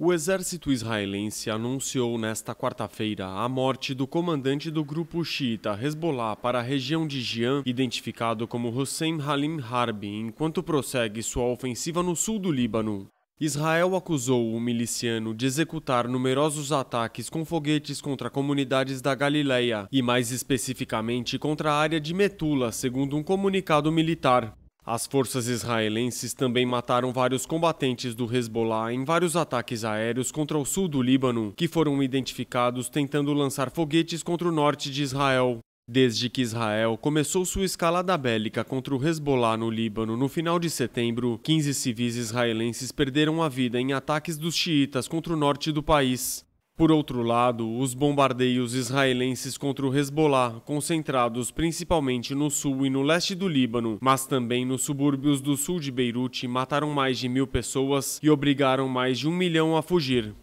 O exército israelense anunciou nesta quarta-feira a morte do comandante do grupo xiita Hezbollah para a região de Jean, identificado como Hussein Halim Harbi, enquanto prossegue sua ofensiva no sul do Líbano. Israel acusou o miliciano de executar numerosos ataques com foguetes contra comunidades da Galileia e mais especificamente contra a área de Metula, segundo um comunicado militar. As forças israelenses também mataram vários combatentes do Hezbollah em vários ataques aéreos contra o sul do Líbano, que foram identificados tentando lançar foguetes contra o norte de Israel. Desde que Israel começou sua escalada bélica contra o Hezbollah no Líbano no final de setembro, 15 civis israelenses perderam a vida em ataques dos xiitas contra o norte do país. Por outro lado, os bombardeios israelenses contra o Hezbollah, concentrados principalmente no sul e no leste do Líbano, mas também nos subúrbios do sul de Beirute, mataram mais de mil pessoas e obrigaram mais de um milhão a fugir.